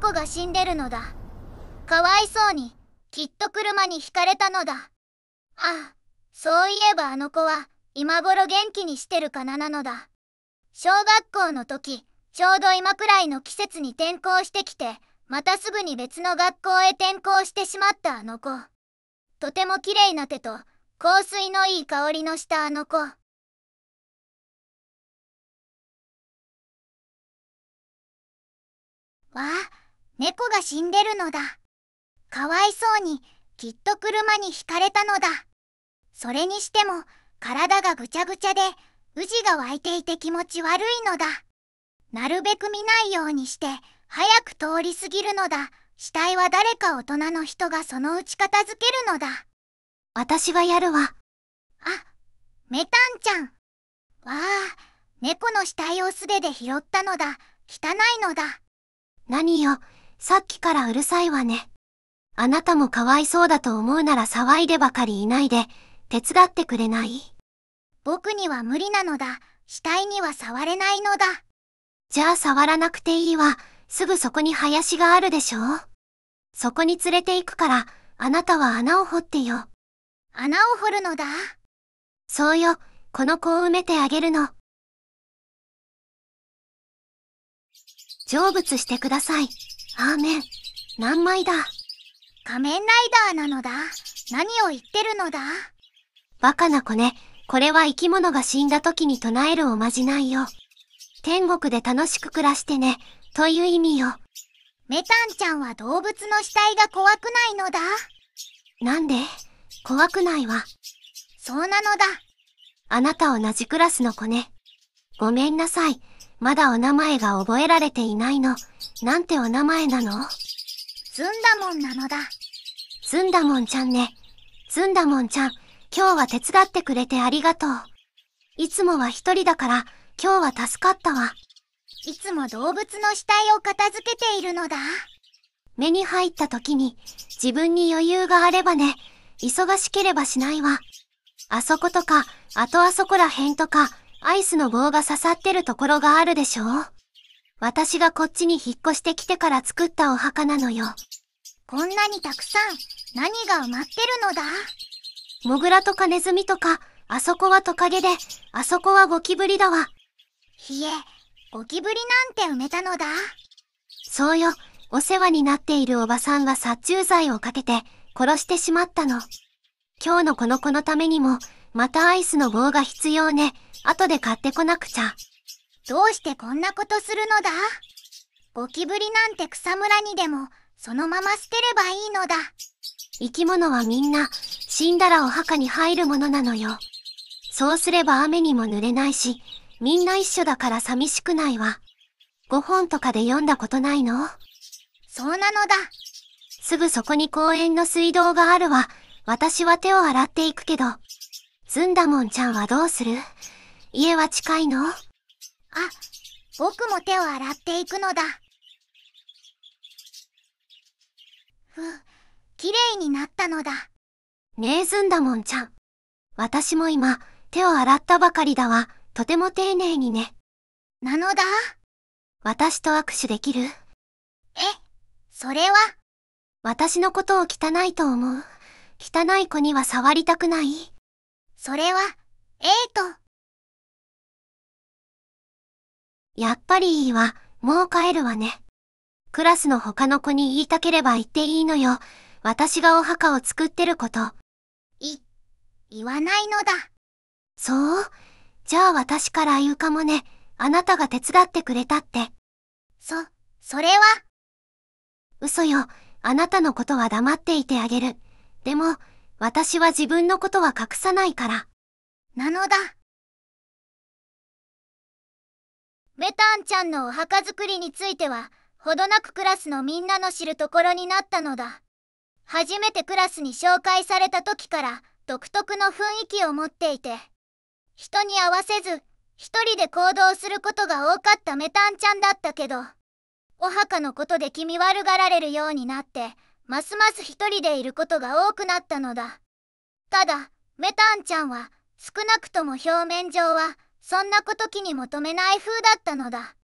猫が死んでるのだ。かわいそうに、きっと車にひかれたのだ。ああ、そういえばあの子は、今頃元気にしてるかななのだ。小学校の時、ちょうど今くらいの季節に転校してきて、またすぐに別の学校へ転校してしまったあの子。とても綺麗な手と、香水のいい香りのしたあの子。わあ猫が死んでるのだ。かわいそうに、きっと車にひかれたのだ。それにしても、体がぐちゃぐちゃで、うじが湧いていて気持ち悪いのだ。なるべく見ないようにして、早く通り過ぎるのだ。死体は誰か大人の人がそのうち片付けるのだ。私はやるわ。あ、メタンちゃん。わあ、猫の死体を素手で拾ったのだ。汚いのだ。何よ、さっきからうるさいわね。あなたもかわいそうだと思うなら騒いでばかりいないで、手伝ってくれない僕には無理なのだ。死体には触れないのだ。じゃあ触らなくていいわ。すぐそこに林があるでしょそこに連れて行くから、あなたは穴を掘ってよ。穴を掘るのだ。そうよ、この子を埋めてあげるの。成仏してください。アーメン、何枚だ仮面ライダーなのだ。何を言ってるのだバカな子ね。これは生き物が死んだ時に唱えるおまじないよ。天国で楽しく暮らしてね、という意味よ。メタンちゃんは動物の死体が怖くないのだ。なんで怖くないわ。そうなのだ。あなた同じクラスの子ね。ごめんなさい。まだお名前が覚えられていないの。なんてお名前なのズんだもんなのだ。ズんだもんちゃんね。ズんだもんちゃん、今日は手伝ってくれてありがとう。いつもは一人だから、今日は助かったわ。いつも動物の死体を片付けているのだ。目に入った時に、自分に余裕があればね、忙しければしないわ。あそことか、あとあそこらへんとか、アイスの棒が刺さってるところがあるでしょ私がこっちに引っ越してきてから作ったお墓なのよ。こんなにたくさん何が埋まってるのだモグラとかネズミとか、あそこはトカゲで、あそこはゴキブリだわ。いえ、ゴキブリなんて埋めたのだ。そうよ、お世話になっているおばさんが殺虫剤をかけて殺してしまったの。今日のこの子のためにも、またアイスの棒が必要ね。後で買ってこなくちゃ。どうしてこんなことするのだゴキブリなんて草むらにでも、そのまま捨てればいいのだ。生き物はみんな、死んだらお墓に入るものなのよ。そうすれば雨にも濡れないし、みんな一緒だから寂しくないわ。5本とかで読んだことないのそうなのだ。すぐそこに公園の水道があるわ。私は手を洗っていくけど。ずんだもんちゃんはどうする家は近いのあ、僕も手を洗っていくのだ。ふう、綺麗になったのだ。ねえズンだもんちゃん。私も今、手を洗ったばかりだわ。とても丁寧にね。なのだ。私と握手できるえ、それは私のことを汚いと思う。汚い子には触りたくないそれは、えイと。やっぱりいいわ。もう帰るわね。クラスの他の子に言いたければ言っていいのよ。私がお墓を作ってること。い、言わないのだ。そうじゃあ私から言うかもね。あなたが手伝ってくれたって。そ、それは。嘘よ。あなたのことは黙っていてあげる。でも、私は自分のことは隠さないから。なのだ。ベタンちゃんのお墓作りについては、ほどなくクラスのみんなの知るところになったのだ。初めてクラスに紹介された時から独特の雰囲気を持っていて、人に合わせず、一人で行動することが多かったメタンちゃんだったけど、お墓のことで気味悪がられるようになって、ますます一人でいることが多くなったのだただメタンちゃんは少なくとも表面上はそんなこと気に求めない風だったのだ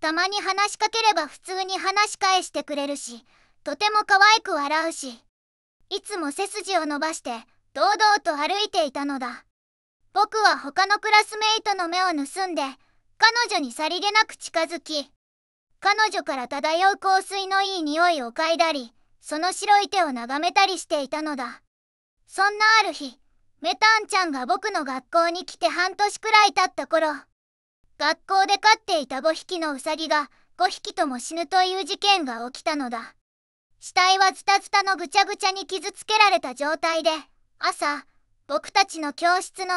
たまに話しかければ普通に話し返してくれるしとても可愛く笑うしいつも背筋を伸ばして堂々と歩いていたのだ僕は他のクラスメイトの目を盗んで彼女にさりげなく近づき彼女から漂う香水のいい匂いを嗅いだりその白い手を眺めたりしていたのだそんなある日メタンちゃんが僕の学校に来て半年くらい経った頃学校で飼っていた5匹のウサギが5匹とも死ぬという事件が起きたのだ死体はズタズタのぐちゃぐちゃに傷つけられた状態で朝僕たちの教室の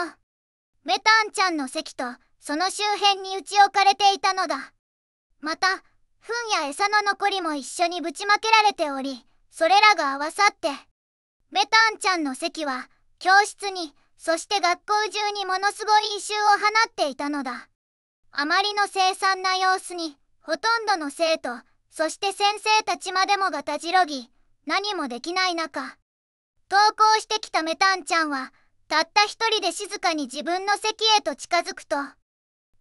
メタンちゃんの席とその周辺に打ち置かれていたのだまた糞や餌の残りも一緒にぶちまけられておりそれらが合わさってメタンちゃんの席は教室にそして学校中にものすごい異臭を放っていたのだあまりの凄惨な様子にほとんどの生徒そして先生たちまでもがたじろぎ何もできない中登校してきたメタンちゃんはたった一人で静かに自分の席へと近づくと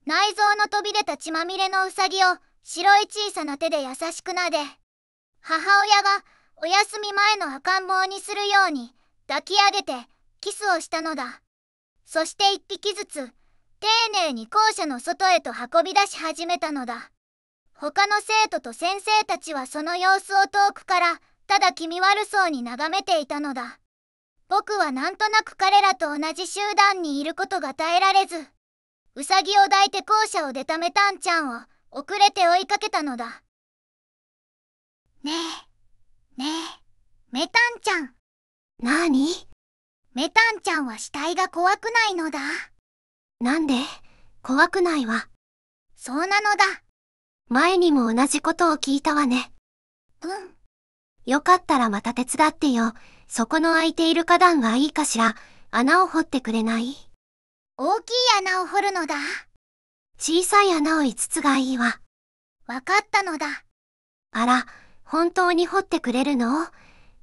内臓の飛び出た血まみれのうさぎを白い小さな手で優しく撫で母親がお休み前の赤ん坊にするように抱き上げてキスをしたのだ。そして一匹ずつ、丁寧に校舎の外へと運び出し始めたのだ。他の生徒と先生たちはその様子を遠くから、ただ気味悪そうに眺めていたのだ。僕はなんとなく彼らと同じ集団にいることが耐えられず、うさぎを抱いて校舎を出ためたんちゃんを遅れて追いかけたのだ。ねえ。ねえメタンちゃんなにメタンちゃんは死体が怖くないのだなんで怖くないわそうなのだ前にも同じことを聞いたわねうんよかったらまた手伝ってよそこの空いている花壇がいいかしら穴を掘ってくれない大きい穴を掘るのだ小さい穴を5つがいいわわかったのだあら本当に掘ってくれるの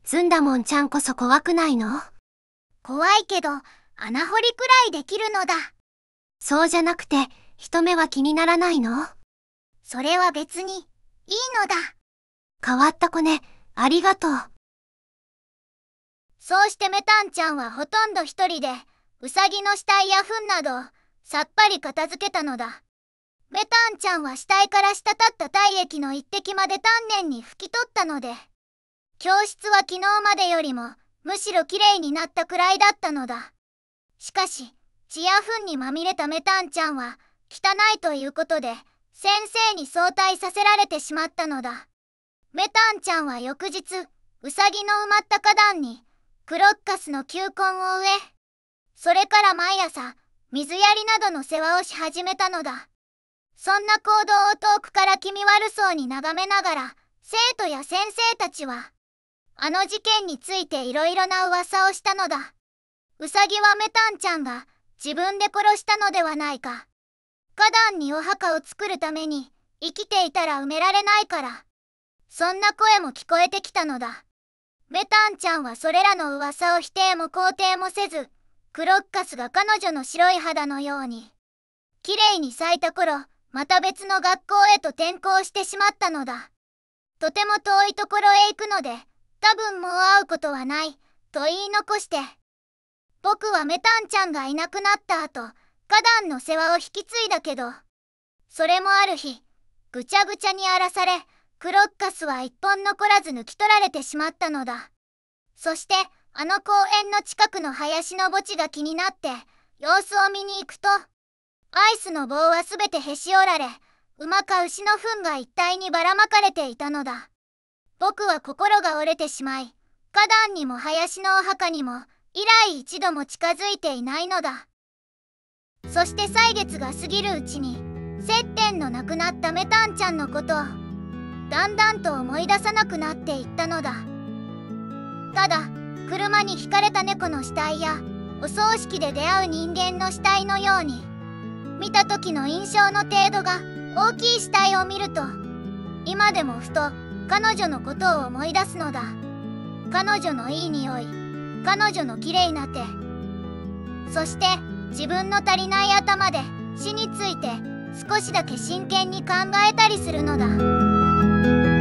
ずんだもんちゃんこそ怖くないの怖いけど、穴掘りくらいできるのだ。そうじゃなくて、人目は気にならないのそれは別に、いいのだ。変わった子ね、ありがとう。そうしてメタンちゃんはほとんど一人で、ウサギの死体や糞など、さっぱり片付けたのだ。メタンちゃんは死体から滴った体液の一滴まで丹念に拭き取ったので教室は昨日までよりもむしろ綺麗になったくらいだったのだしかし血や糞にまみれたメタンちゃんは汚いということで先生に早退させられてしまったのだメタンちゃんは翌日ウサギの埋まった花壇にクロッカスの球根を植えそれから毎朝水やりなどの世話をし始めたのだそんな行動を遠くから気味悪そうに眺めながら、生徒や先生たちは、あの事件についていろいろな噂をしたのだ。うさぎはメタンちゃんが自分で殺したのではないか。花壇にお墓を作るために生きていたら埋められないから。そんな声も聞こえてきたのだ。メタンちゃんはそれらの噂を否定も肯定もせず、クロッカスが彼女の白い肌のように、綺麗に咲いた頃、また別の学校へと転校してしまったのだ。とても遠いところへ行くので、多分もう会うことはない、と言い残して。僕はメタンちゃんがいなくなった後、花壇の世話を引き継いだけど、それもある日、ぐちゃぐちゃに荒らされ、クロッカスは一本残らず抜き取られてしまったのだ。そして、あの公園の近くの林の墓地が気になって、様子を見に行くと、アイスの棒はすべてへし折られ馬か牛の糞が一体にばらまかれていたのだ僕は心が折れてしまい花壇にも林のお墓にも以来一度も近づいていないのだそして歳月が過ぎるうちに接点のなくなったメタンちゃんのことをだんだんと思い出さなくなっていったのだただ車にひかれた猫の死体やお葬式で出会う人間の死体のように見た時の印象の程度が大きい死体を見ると今でもふと彼女のことを思い出すのだ彼女のいい匂い彼女の綺麗な手そして自分の足りない頭で死について少しだけ真剣に考えたりするのだ